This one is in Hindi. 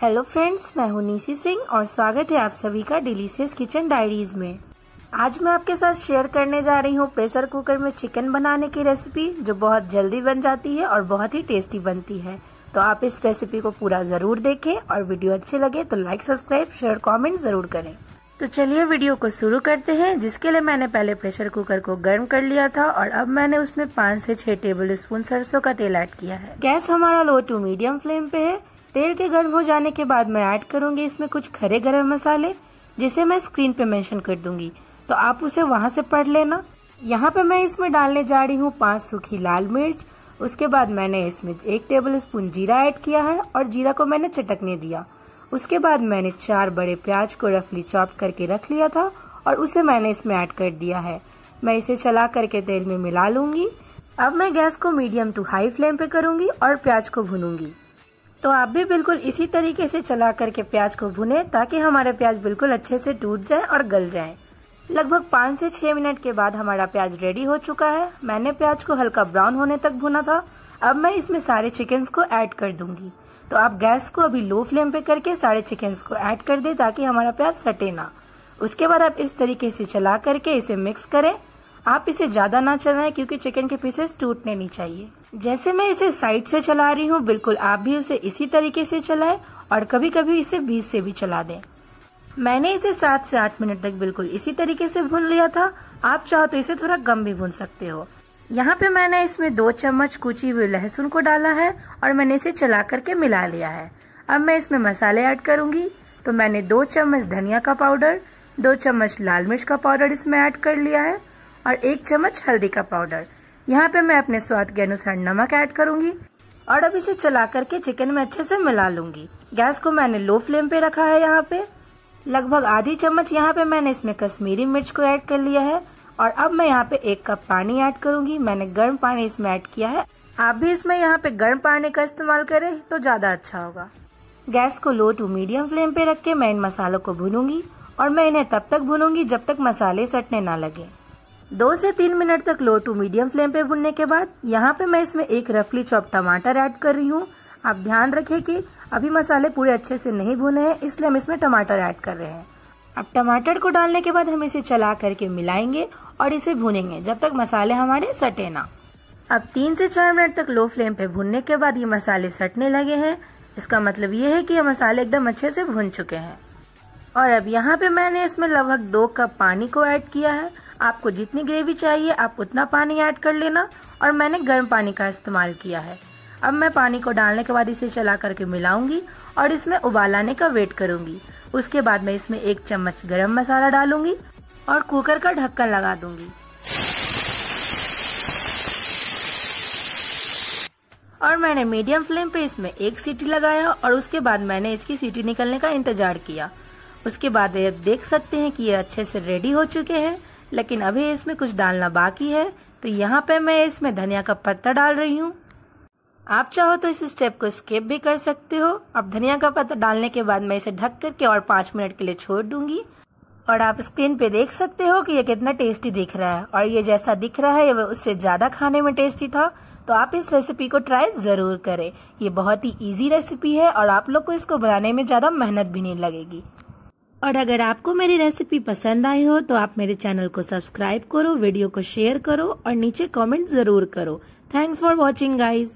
हेलो फ्रेंड्स मैं हूं निशी सिंह और स्वागत है आप सभी का डिलीशियस किचन डायरीज में आज मैं आपके साथ शेयर करने जा रही हूं प्रेशर कुकर में चिकन बनाने की रेसिपी जो बहुत जल्दी बन जाती है और बहुत ही टेस्टी बनती है तो आप इस रेसिपी को पूरा ज़रूर देखें और वीडियो अच्छे लगे तो लाइक सब्सक्राइब शेयर कॉमेंट ज़रूर करें तो चलिए वीडियो को शुरू करते हैं जिसके लिए मैंने पहले प्रेशर कुकर को गर्म कर लिया था और अब मैंने उसमें पाँच से छह टेबल स्पून सरसों का तेल ऐड किया है गैस हमारा लो टू मीडियम फ्लेम पे है तेल के गर्म हो जाने के बाद मैं ऐड करूंगी इसमें कुछ खरे गर्म मसाले जिसे मैं स्क्रीन पे मेंशन कर दूंगी तो आप उसे वहाँ से पढ़ लेना यहाँ पे मैं इसमें डालने जा रही हूँ पाँच सूखी लाल मिर्च उसके बाद मैंने इसमें एक टेबल स्पून जीरा ऐड किया है और जीरा को मैंने चटकने दिया उसके बाद मैंने चार बड़े प्याज को रफली चॉप करके रख लिया था और उसे मैंने इसमें ऐड कर दिया है मैं इसे चला करके तेल में मिला लूंगी अब मैं गैस को मीडियम टू हाई फ्लेम पे करूंगी और प्याज को भूनूंगी तो आप भी बिल्कुल इसी तरीके से चला करके प्याज को भुने ताकि हमारे प्याज बिल्कुल अच्छे से टूट जाए और गल जाए लगभग पाँच से छह मिनट के बाद हमारा प्याज रेडी हो चुका है मैंने प्याज को हल्का ब्राउन होने तक भुना था अब मैं इसमें सारे चिकन्स को ऐड कर दूंगी तो आप गैस को अभी लो फ्लेम पे करके सारे चिकन्स को ऐड कर दे ताकि हमारा प्याज सटे ना उसके बाद आप इस तरीके से चला करके इसे मिक्स करें आप इसे ज़्यादा ना चलाएं क्योंकि चिकन के पीसेस टूटने नहीं चाहिए जैसे मैं इसे साइड से चला रही हूँ बिल्कुल आप भी उसे इसी तरीके से चलाएं और कभी कभी इसे बीच से भी चला दें मैंने इसे सात से आठ मिनट तक बिल्कुल इसी तरीके से भून लिया था आप चाहो तो इसे थोड़ा गम भी भून सकते हो यहाँ पे मैंने इसमें दो चम्मच कुची हुई लहसुन को डाला है और मैंने इसे चला करके मिला लिया है अब मैं इसमें मसाले ऐड करूंगी तो मैंने दो चम्मच धनिया का पाउडर दो चम्मच लाल मिर्च का पाउडर इसमें ऐड कर लिया है और एक चम्मच हल्दी का पाउडर यहाँ पे मैं अपने स्वाद के अनुसार नमक ऐड करूंगी और अब इसे चला करके चिकन में अच्छे से मिला लूंगी गैस को मैंने लो फ्लेम पे रखा है यहाँ पे लगभग आधी चम्मच यहाँ पे मैंने इसमें कश्मीरी मिर्च को ऐड कर लिया है और अब मैं यहाँ पे एक कप पानी ऐड करूंगी मैंने गर्म पानी इसमें ऐड किया है आप भी इसमें यहाँ पे गर्म पानी का इस्तेमाल करें तो ज्यादा अच्छा होगा गैस को लो टू मीडियम फ्लेम पे रख के मैं इन मसालों को भूनूंगी और मैं इन्हें तब तक भूनूंगी जब तक मसाले सटने ना लगे दो से तीन मिनट तक लो टू मीडियम फ्लेम पे भुनने के बाद यहाँ पे मैं इसमें एक रफली चॉप टमाटर ऐड कर रही हूँ आप ध्यान रखें कि अभी मसाले पूरे अच्छे से नहीं भुने हैं इसलिए हम इसमें टमाटर ऐड कर रहे हैं अब टमाटर को डालने के बाद हम इसे चला करके मिलाएंगे और इसे भुनेंगे जब तक मसाले हमारे सटे ना अब तीन से चार मिनट तक लो फ्लेम पे भुनने के बाद ये मसाले सटने लगे हैं इसका मतलब ये है कि ये मसाले एकदम अच्छे से भुन चुके हैं और अब यहाँ पे मैंने इसमें लगभग दो कप पानी को ऐड किया है आपको जितनी ग्रेवी चाहिए आप उतना पानी ऐड कर लेना और मैंने गर्म पानी का इस्तेमाल किया है अब मैं पानी को डालने के बाद इसे चला करके मिलाऊंगी और इसमें उबाल आने का वेट करूंगी उसके बाद मैं इसमें एक चम्मच गरम मसाला डालूंगी और कुकर का ढक्कन लगा दूंगी और मैंने मीडियम फ्लेम पे इसमें एक सीटी लगाया और उसके बाद मैंने इसकी सीटी निकलने का इंतजार किया उसके बाद देख सकते हैं कि ये अच्छे से रेडी हो चुके हैं लेकिन अभी इसमें कुछ डालना बाकी है तो यहाँ पे मैं इसमें धनिया का पत्ता डाल रही हूँ आप चाहो तो इस स्टेप को स्किप भी कर सकते हो अब धनिया का पत्ता डालने के बाद मैं इसे ढक करके और पाँच मिनट के लिए छोड़ दूंगी और आप स्क्रीन पे देख सकते हो कि ये कितना टेस्टी दिख रहा है और ये जैसा दिख रहा है ये उससे ज़्यादा खाने में टेस्टी था तो आप इस रेसिपी को ट्राई ज़रूर करें ये बहुत ही इजी रेसिपी है और आप लोग को इसको बनाने में ज़्यादा मेहनत भी नहीं लगेगी और अगर आपको मेरी रेसिपी पसंद आई हो तो आप मेरे चैनल को सब्सक्राइब करो वीडियो को शेयर करो और नीचे कमेंट जरूर करो थैंक्स फॉर वॉचिंग गाइज